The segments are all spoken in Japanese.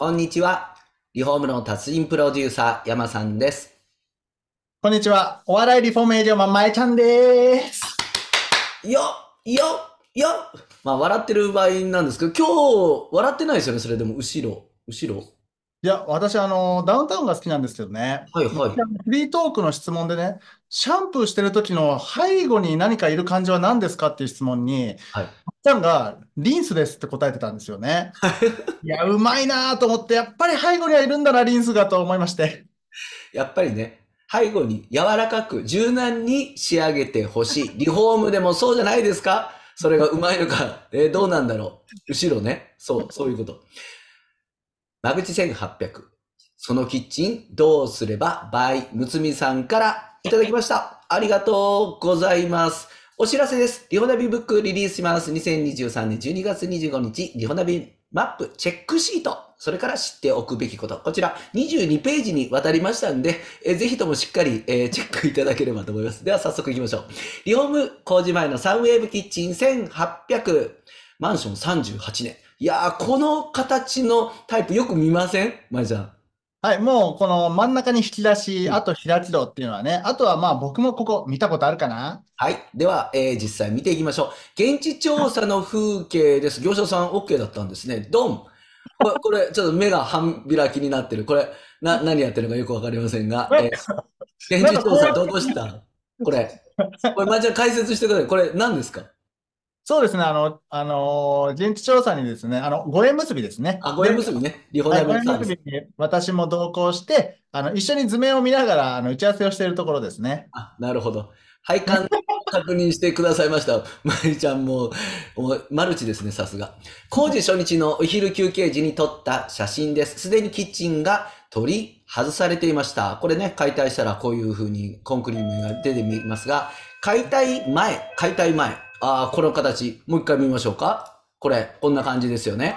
こんにちは。リフォームの達人プロデューサー、山さんです。こんにちは。お笑いリフォーム営業マン、まえちゃんです。よよよまあ、笑ってる場合なんですけど、今日、笑ってないですよね、それでも、後ろ、後ろ。いや、私、あの、ダウンタウンが好きなんですけどね、はいはい。フリートークの質問でね、シャンプーしてる時の背後に何かいる感じは何ですかっていう質問に、はい。ちゃんがリンスですって答えてたんですよね。いや、うまいなと思って、やっぱり背後にはいるんだな、リンスがと思いまして。やっぱりね、背後に柔らかく柔軟に仕上げてほしい。リフォームでもそうじゃないですかそれがうまいのか、えーどうなんだろう。後ろね。そう、そういうこと。グチ1800。そのキッチン、どうすれば、by むつみさんからいただきました。ありがとうございます。お知らせです。リホナビブックリリースします。2023年12月25日、リホナビマップチェックシート。それから知っておくべきこと。こちら、22ページにわたりましたんで、えー、ぜひともしっかり、えー、チェックいただければと思います。では早速行きましょう。リフォーム工事前のサンウェーブキッチン1800。マンション38年。いやー、この形のタイプよく見ませんまじゃん。はい、もうこの真ん中に引き出し、あと平地道っていうのはね、あとはまあ僕もここ見たことあるかな。はい。では、えー、実際見ていきましょう。現地調査の風景です。業者さん OK だったんですね。ドンこれ、これちょっと目が半開きになってる。これ、な、何やってるのかよくわかりませんが、えー、現地調査どうしたこれ。これ、まあ、じゃ解説してください。これ何ですかそうですね、あの、あのー、現地調査にですね、あの、ご縁結びですね。あ、ご縁結びね。結びに私も同行して、あの、一緒に図面を見ながら、あの、打ち合わせをしているところですね。あ、なるほど。配管確認してくださいました。まりちゃんも、マルチですね、さすが。工事初日のお昼休憩時に撮った写真です。すでにキッチンが取り外されていました。これね、解体したらこういうふうにコンクリートが出てみますが、解体前、解体前、ああ、この形、もう一回見ましょうか。これ、こんな感じですよね。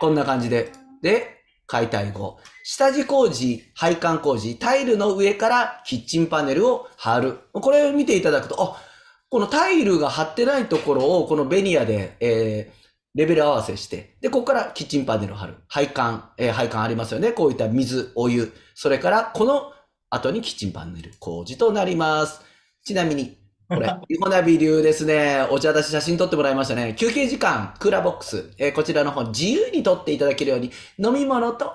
こんな感じで。で、解体後、下地工事、配管工事、タイルの上からキッチンパネルを貼る。これを見ていただくと、あ、このタイルが貼ってないところをこのベニヤで、えー、レベル合わせして、で、ここからキッチンパネルを貼る。配管、えー、配管ありますよね。こういった水、お湯、それからこの後にキッチンパネル工事となります。ちなみに、これ、イ コナビ流ですね。お茶出し写真撮ってもらいましたね。休憩時間、クーラーボックス、えー、こちらの方、自由に撮っていただけるように、飲み物と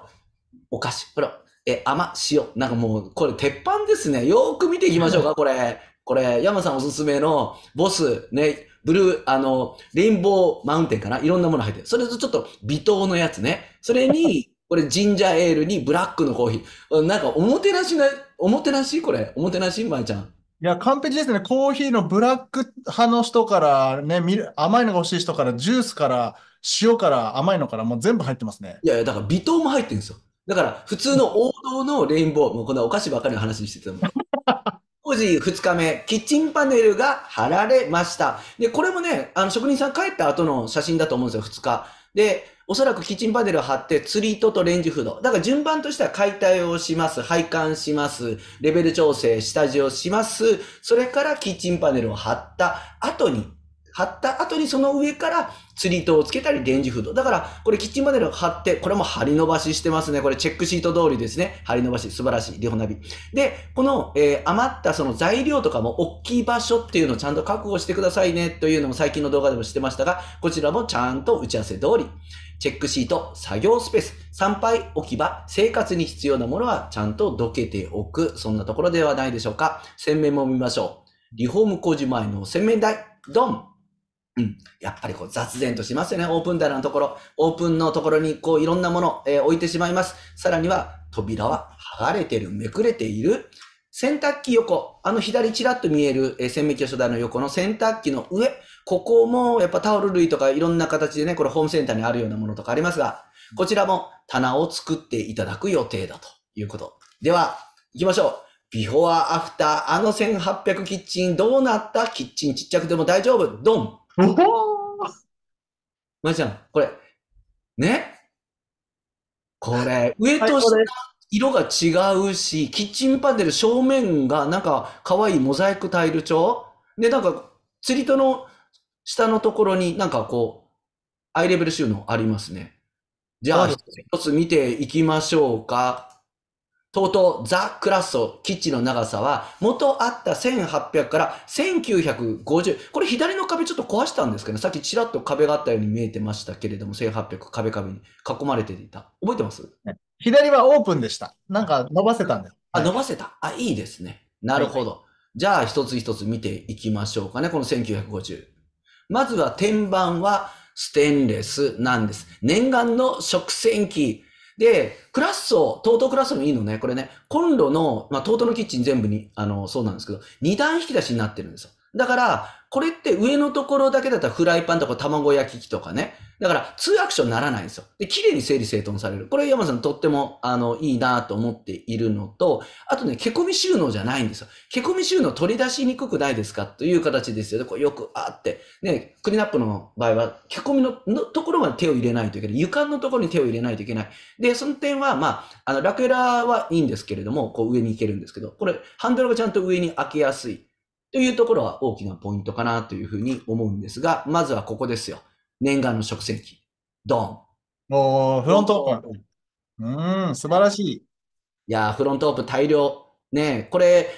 お菓子、これ、えー、甘、塩、なんかもう、これ、鉄板ですね。よーく見ていきましょうか、これ。これ、山さんおすすめの、ボス、ね、ブルー、あの、レインボーマウンテンかないろんなもの入ってる。それとちょっと、微糖のやつね。それに、これ、ジンジャーエールにブラックのコーヒー。なんか、おもてなしな、おもてなしこれ、おもてなしまいちゃん。いや、完璧ですね。コーヒーのブラック派の人からね、みる甘いのが欲しい人から、ジュースから、塩から、甘いのから、もう全部入ってますね。いやいや、だから微糖も入ってるんですよ。だから普通の王道のレインボー、もうこんなお菓子ばかりの話にしてたも 当時2日目、キッチンパネルが貼られました。で、これもね、あの職人さん帰った後の写真だと思うんですよ、2日。で、おそらくキッチンパネルを貼って、釣り糸とレンジフード。だから順番としては解体をします、配管します、レベル調整、下地をします、それからキッチンパネルを貼った後に、貼った後にその上から釣り糸をつけたりレンジフード。だから、これキッチンパネルを貼って、これも貼り伸ばししてますね。これチェックシート通りですね。貼り伸ばし、素晴らしい。リホナビ。で、この、えー、余ったその材料とかも大きい場所っていうのをちゃんと確保してくださいねというのも最近の動画でもしてましたが、こちらもちゃんと打ち合わせ通り。チェックシート、作業スペース、参拝置き場、生活に必要なものはちゃんとどけておく。そんなところではないでしょうか。洗面も見ましょう。リフォーム工事前の洗面台、ドンうん。やっぱりこう雑然としますよね。オープン棚のところ。オープンのところにこういろんなもの、えー、置いてしまいます。さらには扉は剥がれてる、めくれている。洗濯機横、あの左ちらっと見える、えー、洗面器所初代の横の洗濯機の上、ここもやっぱタオル類とかいろんな形でね、これホームセンターにあるようなものとかありますが、こちらも棚を作っていただく予定だということ。では、行きましょう。ビフォアアフター、あの1800キッチン、どうなったキッチンちっちゃくても大丈夫。ドンおほーまじちゃん、これ、ねこれ、上と下色が違うし、キッチンパネル正面がなんか可愛いモザイクタイル調で、なんか釣り戸の下のところになんかこう、アイレベル収納ありますね。じゃあ一つ見ていきましょうか。とうとうザ・クラッソ、キッチンの長さは、元あった1800から1950。これ左の壁ちょっと壊したんですけど、ね、さっきちらっと壁があったように見えてましたけれども、1800壁壁に囲まれていた。覚えてます、左はオープンでした。なんか伸ばせたんだよ。あ、伸ばせた。あ、いいですね。なるほど。はい、じゃあ、一つ一つ見ていきましょうかね。この1950。まずは天板はステンレスなんです。念願の食洗機。で、クラッソ、トートクラッソもいいのね、これね、コンロの、まあ、トートのキッチン全部に、あの、そうなんですけど、二段引き出しになってるんですよ。だから、これって上のところだけだったらフライパンとか卵焼き器とかね、だから、通アクションにならないんですよ。で、綺麗に整理整頓される。これ、山さんとっても、あの、いいなと思っているのと、あとね、毛込み収納じゃないんですよ。毛込み収納取り出しにくくないですかという形ですよね。こうよく、あって。ね、クリナップの場合は、毛込みののところまで手を入れないといけない。床のところに手を入れないといけない。で、その点は、まあ、あの、ラクエラーはいいんですけれども、こう上に行けるんですけど、これ、ハンドルがちゃんと上に開けやすい。というところは大きなポイントかなというふうに思うんですが、まずはここですよ。念願の食洗機。ドン。おフロントオープン。うん、素晴らしい。いやフロントオープン大量。ねこれ、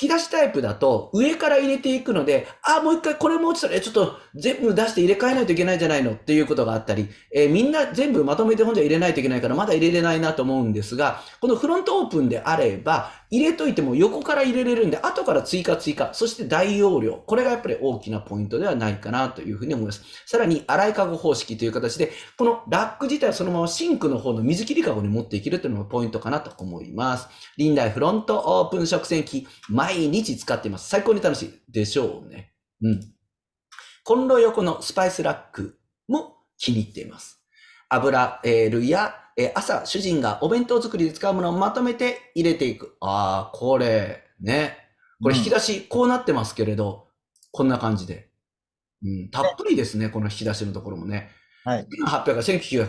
引き出しタイプだと上から入れていくので、あ、もう一回これも落ちたら、ちょっと全部出して入れ替えないといけないじゃないのっていうことがあったり、えー、みんな全部まとめて本じゃ入れないといけないからまだ入れれないなと思うんですが、このフロントオープンであれば、入れといても横から入れれるんで、後から追加追加、そして大容量。これがやっぱり大きなポイントではないかなというふうに思います。さらに、洗いかご方式という形で、このラック自体はそのままシンクの方の水切りかごに持っていけるというのがポイントかなと思います。リンダイフロントオープン食洗機、毎日使っています。最高に楽しいでしょうね。うん。コンロ横のスパイスラックも気に入っています。油類やえ朝、主人がお弁当作りで使うものをまとめて入れていく。ああ、これ、ね。これ引き出し、こうなってますけれど、こんな感じで。うん、たっぷりですね、この引き出しのところもね。はい、8 0 0が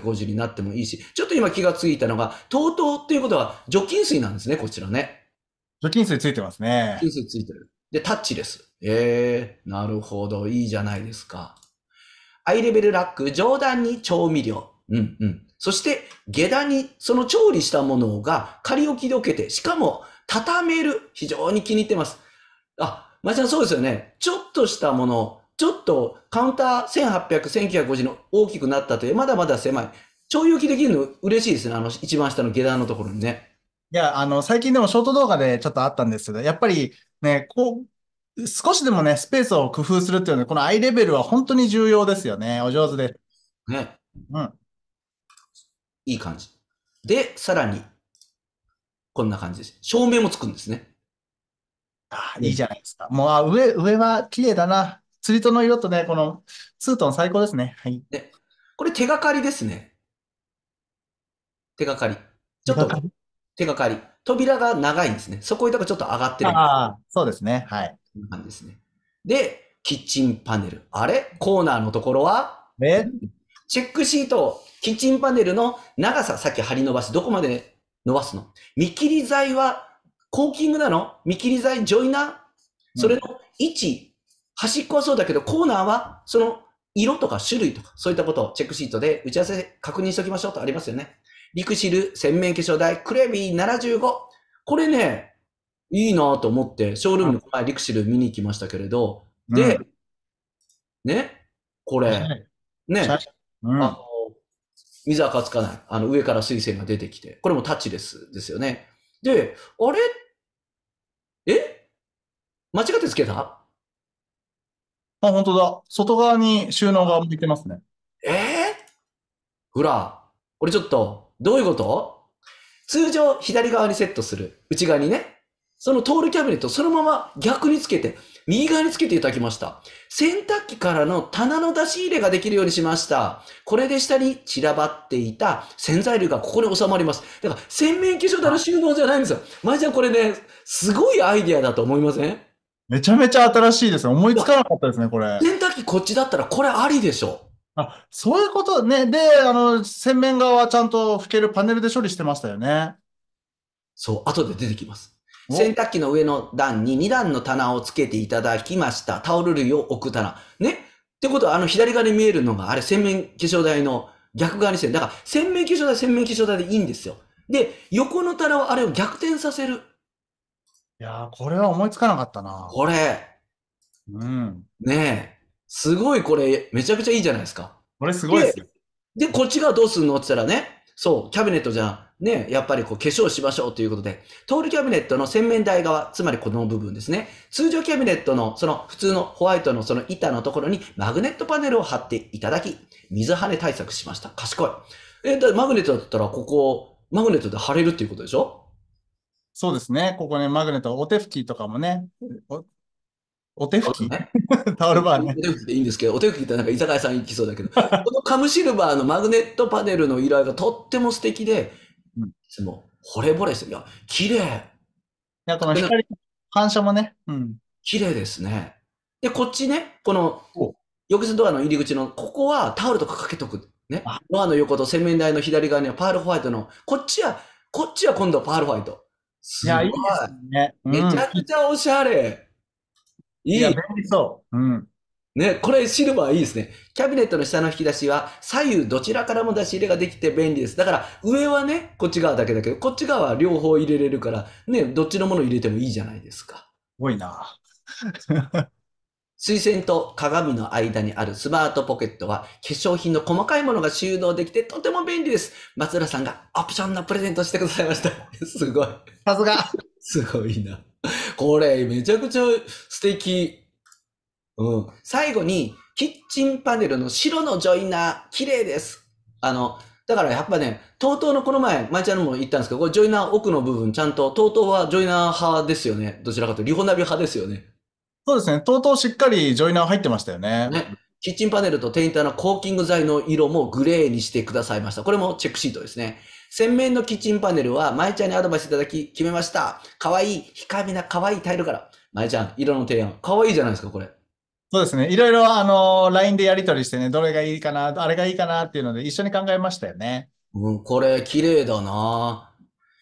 1950になってもいいし、ちょっと今気がついたのが、TOTO っていうことは除菌水なんですね、こちらね。除菌水ついてますね。除菌水ついてる。で、タッチです。ええー、なるほど、いいじゃないですか。アイレベルラック、上段に調味料。うんうん。そして、下駄にその調理したものが仮置きどけて、しかも畳める。非常に気に入ってます。あ、まちゃんそうですよね。ちょっとしたもの、ちょっとカウンター1800、1950の大きくなったという、まだまだ狭い。超ょいきできるの嬉しいですね。あの、一番下の下段のところにね。いや、あの、最近でもショート動画でちょっとあったんですけど、やっぱりね、こう、少しでもね、スペースを工夫するっていうのは、このアイレベルは本当に重要ですよね。お上手で。ね。うん。いい感じ。で、さらに、こんな感じです。照明もつくんですね。あいいじゃないですか。もう、上、上は綺麗だな。釣り糸の色とね、このツートン最高ですね。はい。で、これ手がかりですね。手がかり。ちょっと手がかり。扉が長いんですね。そこだからちょっと上がってるああ、そうですね。はい。なじですね。で、キッチンパネル。あれコーナーのところはえチェックシート、キッチンパネルの長さ、さっき張り伸ばし、どこまで伸ばすの見切り材はコーキングなの見切り材、ジョイナーそれの位置、端っこはそうだけど、コーナーはその色とか種類とか、そういったことをチェックシートで打ち合わせ確認しておきましょうとありますよね。リクシル洗面化粧台、クレビー75。これね、いいなと思って、ショールームの前、リクシル見に行きましたけれど、で、うん、ね、これ、ね、うん、あの、水垢つかない。あの、上から水栓が出てきて。これもタッチレスですよね。で、あれえ間違ってつけたあ、本当だ。外側に収納が向いてますね。えー、ほら、これちょっと、どういうこと通常、左側にセットする。内側にね。そのトールキャビネット、そのまま逆につけて、右側につけていただきました。洗濯機からの棚の出し入れができるようにしました。これで下に散らばっていた洗剤類がここに収まります。だから洗面化粧たの収納じゃないんですよ。まいちゃんこれね、すごいアイディアだと思いませんめちゃめちゃ新しいですね。思いつかなかったですね、これ。洗濯機こっちだったらこれありでしょ。あ、そういうことね。で、あの、洗面側はちゃんと拭けるパネルで処理してましたよね。そう、後で出てきます。洗濯機の上の段に2段の棚をつけていただきました。タオル類を置く棚。ね。ってことは、あの左側に見えるのが、あれ、洗面化粧台の逆側にしてる。だから、洗面化粧台、洗面化粧台でいいんですよ。で、横の棚はあれを逆転させる。いやー、これは思いつかなかったな。これ。うん。ねえ。すごいこれ、めちゃくちゃいいじゃないですか。これすごいですよ。で、こっち側どうすんのって言ったらね、そう、キャビネットじゃ、ね、やっぱりこう化粧しましょうということで、トールキャビネットの洗面台側、つまりこの部分ですね。通常キャビネットのその普通のホワイトのその板のところにマグネットパネルを貼っていただき、水跳ね対策しました。賢い。え、だマグネットだったらここ、マグネットで貼れるっていうことでしょそうですね。ここね、マグネット、お手拭きとかもね、お手拭き、ね、タオルバーね。お手拭きでいいんですけど、お手拭きってなんか居酒屋さん行きそうだけど、このカムシルバーのマグネットパネルの色合いがとっても素敵で、うん、いつも惚れ惚れしてる。いや、綺麗。いや、この光反射もね、うん。綺麗ですね。で、こっちね、この、浴室ドアの入り口の、ここはタオルとかかけとく。ね。ドアの横と洗面台の左側にはパールホワイトの、こっちは、こっちは今度はパールホワイト。すごい。いや、いいですね。うん、めちゃくちゃおしゃれ。いい。便利そう。うん。ね、これシルバーいいですね。キャビネットの下の引き出しは左右どちらからも出し入れができて便利です。だから上はね、こっち側だけだけど、こっち側は両方入れれるから、ね、どっちのもの入れてもいいじゃないですか。すごいな。水洗と鏡の間にあるスマートポケットは化粧品の細かいものが収納できてとても便利です。松浦さんがオプションのプレゼントしてくださいました。すごい。さすが。すごいな。これ、めちゃくちゃ素敵。うん。最後に、キッチンパネルの白のジョイナー、綺麗です。あの、だからやっぱね、TOTO のこの前、まいちゃんも言ったんですけど、これジョイナー奥の部分、ちゃんと TOTO はジョイナー派ですよね。どちらかというと、リホナビ派ですよね。そうですね、TOTO しっかりジョイナー入ってましたよね。ねキッチンパネルとンターのコーキング剤の色もグレーにしてくださいました。これもチェックシートですね。洗面のキッチンパネルは、まえちゃんにアドバイスいただき、決めました。かわいい、控えめなかわいいタイルから。まえちゃん、色の提案。かわいいじゃないですか、これ。そうですね。いろいろ、あの、LINE でやり取りしてね、どれがいいかな、あれがいいかなっていうので、一緒に考えましたよね。うん、これ、綺麗だな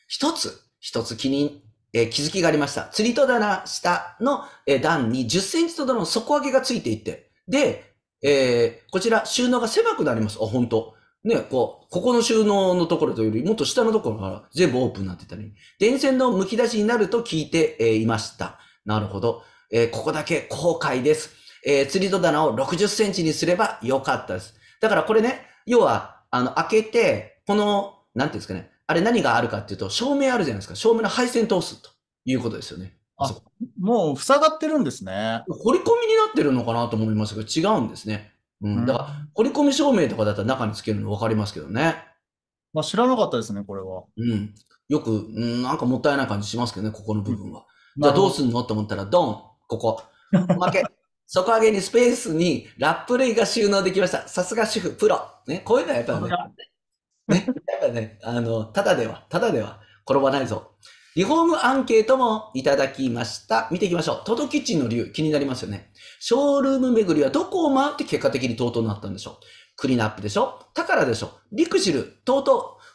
一つ、一つ気にえー、気づきがありました。釣り戸棚下の、えー、段に10センチほどの底上げがついていて、で、えー、こちら収納が狭くなります。あ、本当。ね、こう、ここの収納のところというより、もっと下のところから全部オープンになってたり、電線の剥き出しになると聞いて、えー、いました。なるほど。えー、ここだけ後悔です。えー、釣り戸棚を60センチにすればよかったです。だからこれね、要は、あの、開けて、この、なんていうんですかね、あれ何があるかっていうと、照明あるじゃないですか。照明の配線通すということですよね。あ、もう塞がってるんですね。掘り込みになってるのかなと思いますが、違うんですね。うん。だから、折り込み照明とかだったら中につけるの分かりますけどね。まあ、知らなかったですね、これは。うん。よく、うん、なんかもったいない感じしますけどね、ここの部分は。うん、じゃあどうすんのと思ったら、ドンここ。おまけ。底 上げにスペースにラップ類が収納できました。さすが主婦、プロ。ね、こういうのはやっぱね、ね、やっぱね、あの、ただでは、ただでは転ばないぞ。リフォームアンケートもいただきました。見ていきましょう。トトキッチンの理由、気になりますよね。ショールーム巡りはどこを回って結果的に TOTO になったんでしょうクリーンアップでしょ宝でしょリクシル、TOTO。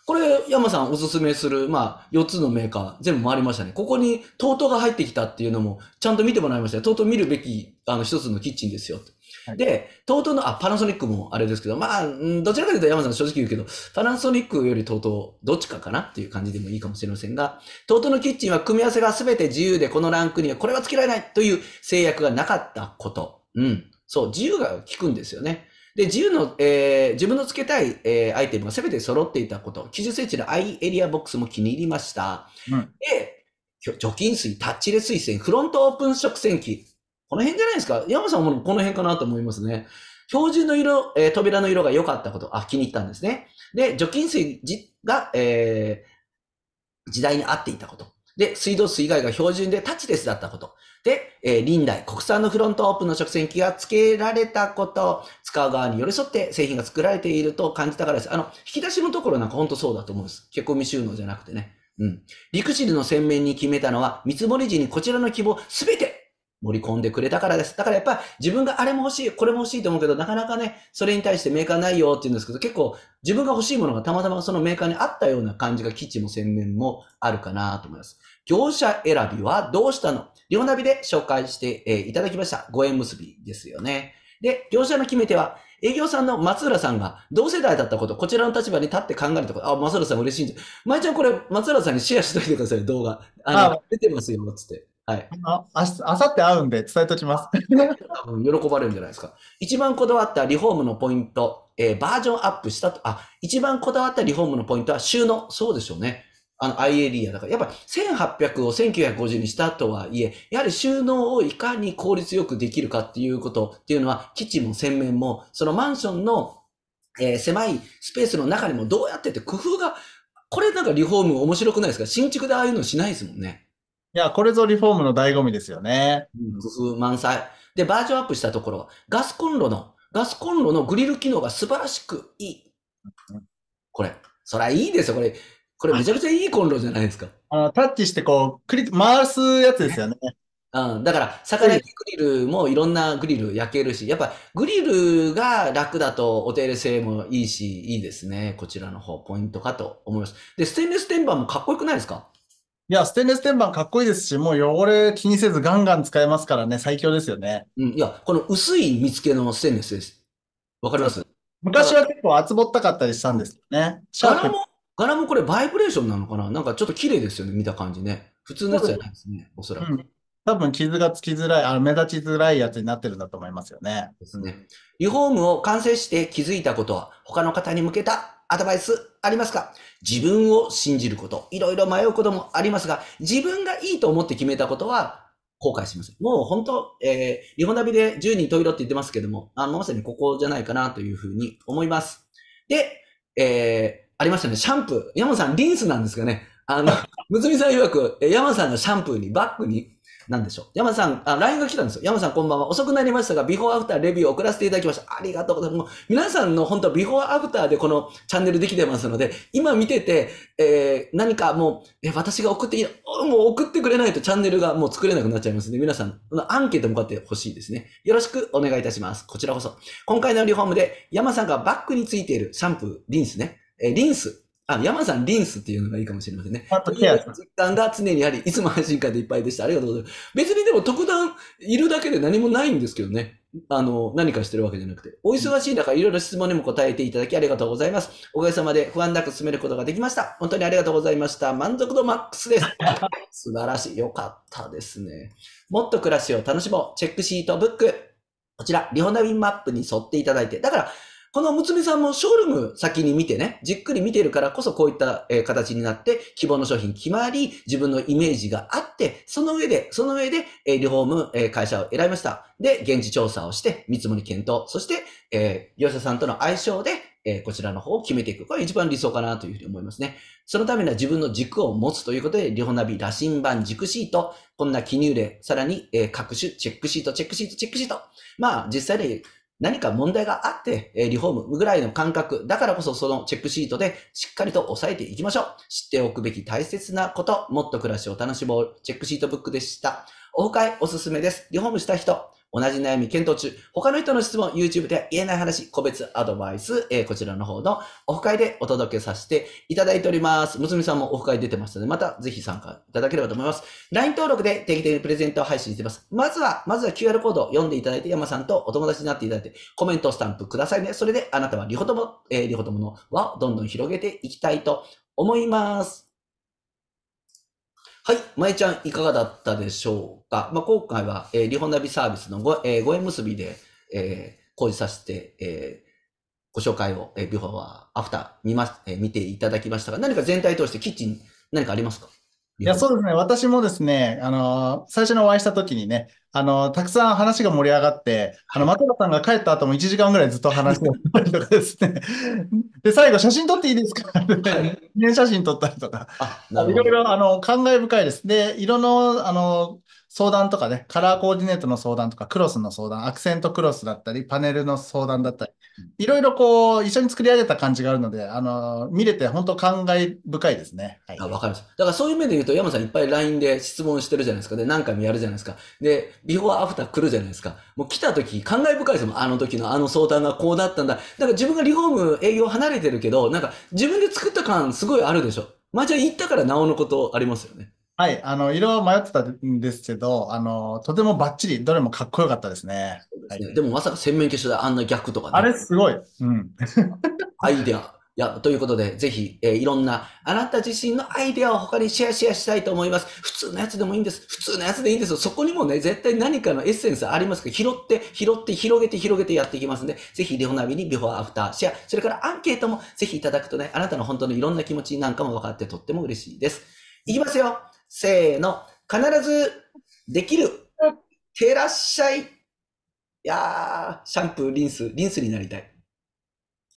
これ、山さんおすすめする、まあ、4つのメーカー、全部回りましたね。ここに TOTO が入ってきたっていうのも、ちゃんと見てもらいました。TOTO 見るべき、あの、一つのキッチンですよ。はい、で、とうとうの、あ、パナソニックもあれですけど、まあ、どちらかというと山さん正直言うけど、パナソニックよりとうとう、どっちかかなっていう感じでもいいかもしれませんが、とうとうのキッチンは組み合わせが全て自由で、このランクにはこれはつけられないという制約がなかったこと。うん。そう、自由が効くんですよね。で、自由の、えー、自分の付けたい、えー、アイテムが全て揃っていたこと。90センチのアイエリアボックスも気に入りました。うん、で、除菌水、タッチレ水洗、フロントオープン食洗機、この辺じゃないですか。山さんもこの辺かなと思いますね。標準の色、えー、扉の色が良かったこと、あ、気に入ったんですね。で、除菌水が、えー、時代に合っていたこと。で、水道水以外が標準でタッチレスだったこと。で、えー、臨代、国産のフロントオープンの食洗機が付けられたこと。使う側に寄り添って製品が作られていると感じたからです。あの、引き出しのところなんかほんとそうだと思うんです。結込未収納じゃなくてね。うん。陸汁の洗面に決めたのは、見積もり時にこちらの希望すべて盛り込んでくれたからです。だからやっぱ自分があれも欲しい、これも欲しいと思うけど、なかなかね、それに対してメーカーないよって言うんですけど、結構自分が欲しいものがたまたまそのメーカーにあったような感じが基地も洗面もあるかなと思います。業者選びはどうしたのリオナビで紹介していただきました。ご縁結びですよね。で、業者の決め手は、営業さんの松浦さんが同世代だったこと、こちらの立場に立って考えるところ、あ、松浦さん嬉しいんじゃん。ちゃんこれ、松浦さんにシェアしといてください、動画。あの、あ出てますよ、つって。はい。あ、あさって会うんで伝えときます。多分喜ばれるんじゃないですか。一番こだわったリフォームのポイント、えー、バージョンアップしたと、あ、一番こだわったリフォームのポイントは収納。そうでしょうね。あの、i エリアだから、やっぱ1800を1950にしたとはいえ、やはり収納をいかに効率よくできるかっていうことっていうのは、基地も洗面も、そのマンションの、えー、狭いスペースの中にもどうやってって工夫が、これなんかリフォーム面白くないですか新築でああいうのしないですもんね。いや、これぞリフォームの醍醐味ですよね。工夫満載。で、バージョンアップしたところ、ガスコンロの、ガスコンロのグリル機能が素晴らしくいい。これ、そりゃいいですよ、これ。これめちゃくちゃいいコンロじゃないですか。あのタッチしてこう、クリ回すやつですよね。うん、だから、魚焼きグリルもいろんなグリル焼けるし、やっぱグリルが楽だとお手入れ性もいいし、いいですね。こちらの方、ポイントかと思います。で、ステンレス天板もかっこよくないですかいや、ステンレス天板かっこいいですし、もう汚れ気にせずガンガン使えますからね、最強ですよね。うん、いや、この薄い見つけのステンレスです。わかります昔は結構厚ぼったかったりしたんですよね。柄も、柄もこれバイブレーションなのかななんかちょっと綺麗ですよね、見た感じね。普通のやつじゃないですね、おそらく。うん多分傷がつきづらい、あの目立ちづらいやつになってるんだと思いますよね。ですね。リフォームを完成して気づいたことは、他の方に向けたアドバイスありますか自分を信じること、いろいろ迷うこともありますが、自分がいいと思って決めたことは後悔しません。もう本当、えー、日本ナビで10人問いろって言ってますけども、あまさにここじゃないかなというふうに思います。で、えー、ありましたね、シャンプー。山本さん、リンスなんですがね、あの、むつみさん曰く、山さんのシャンプーにバッグになんでしょう。山さん、あ、LINE が来たんですよ。山さんこんばんは。遅くなりましたが、ビフォーアフターレビューを送らせていただきました。ありがとうございます。皆さんの本当はビフォーアフターでこのチャンネルできてますので、今見てて、えー、何かもう、え、私が送っていい、もう送ってくれないとチャンネルがもう作れなくなっちゃいますので、皆さん、のアンケートもこうやって欲しいですね。よろしくお願いいたします。こちらこそ。今回のリフォームで、山さんがバッグについているシャンプー、リンスね。えリンスあ山さん、リンスっていうのがいいかもしれませんね。あとケア実感が常にあり、いつも安心感でいっぱいでした。ありがとうございます。別にでも特段いるだけで何もないんですけどね。あの、何かしてるわけじゃなくて。お忙しい中、いろいろ質問にも答えていただきありがとうございます。おかげさまで不安なく進めることができました。本当にありがとうございました。満足度マックスです。素晴らしい。よかったですね。もっと暮らしを楽しもう。チェックシートブック。こちら、リホナビンマップに沿っていただいて。だから、このむつみさんもショールーム先に見てね、じっくり見てるからこそこういった形になって、希望の商品決まり、自分のイメージがあって、その上で、その上で、リフォーム会社を選びました。で、現地調査をして、見積もり検討、そして、え業者さんとの相性で、えこちらの方を決めていく。これ一番理想かなというふうに思いますね。そのためには自分の軸を持つということで、リホナビ羅針盤軸シート、こんな記入例、さらに、え各種チェックシート、チェックシート、チェックシート。まあ、実際に何か問題があって、えリフォームぐらいの感覚。だからこそそのチェックシートでしっかりと押さえていきましょう。知っておくべき大切なこと、もっと暮らしを楽しもう。チェックシートブックでした。オフ会おすすめです。リフォームした人、同じ悩み検討中、他の人の質問、YouTube では言えない話、個別アドバイス、えー、こちらの方のオフ会でお届けさせていただいております。むつみさんもオフ会出てましたので、またぜひ参加いただければと思います。LINE 登録で定期的にプレゼントを配信しています。まずは、まずは QR コードを読んでいただいて、山さんとお友達になっていただいて、コメント、スタンプくださいね。それであなたは両方とも、えー、両方ともの輪をどんどん広げていきたいと思います。はい。まえちゃん、いかがだったでしょうか。まあ、今回は、えー、リホナビサービスのご,、えー、ご縁結びで、えー、講じさせて、えー、ご紹介を、えー、ビフォーアフター見ま、えー、見ていただきましたが、何か全体通してキッチン何かありますかいや、そうですね。私もですね、あの、最初にお会いした時にね、あの、たくさん話が盛り上がって、あの、松田さんが帰った後も1時間ぐらいずっと話してたりとかですね。で、最後、写真撮っていいですかって、記念写真撮ったりとか、いろいろ、あの、感慨深いです。で、色の、あの、相談とかね、カラーコーディネートの相談とか、クロスの相談、アクセントクロスだったり、パネルの相談だったり、いろいろこう、一緒に作り上げた感じがあるので、あの、見れて本当感慨深いですね。はい、あ、わかりました。だからそういう面で言うと、山さんいっぱい LINE で質問してるじゃないですか。で、何回もやるじゃないですか。で、ビフォーアフター来るじゃないですか。もう来た時、感慨深いですもん。あの時のあの相談がこうだったんだ。だから自分がリフォーム営業離れてるけど、なんか自分で作った感すごいあるでしょ。まあじゃあ行ったからなおのことありますよね。はい、あの、色は迷ってたんですけど、あの、とてもバッチリ、どれもかっこよかったですね。はい、でもまさか洗面化粧であんな逆とかね。あれすごい。うん。アイデア。いや、ということで、ぜひ、えー、いろんな、あなた自身のアイデアを他にシェアシェアしたいと思います。普通のやつでもいいんです。普通のやつでいいんですよ。そこにもね、絶対何かのエッセンスありますから、拾って、拾って、広げて、広げてやっていきますんで、ぜひ、レオナビにビフォーアフターシェア、それからアンケートもぜひいただくとね、あなたの本当のいろんな気持ちなんかも分かってとっても嬉しいです。いきますよせーの。必ずできる。てらっしゃい。いやー、シャンプー、リンス、リンスになりたい。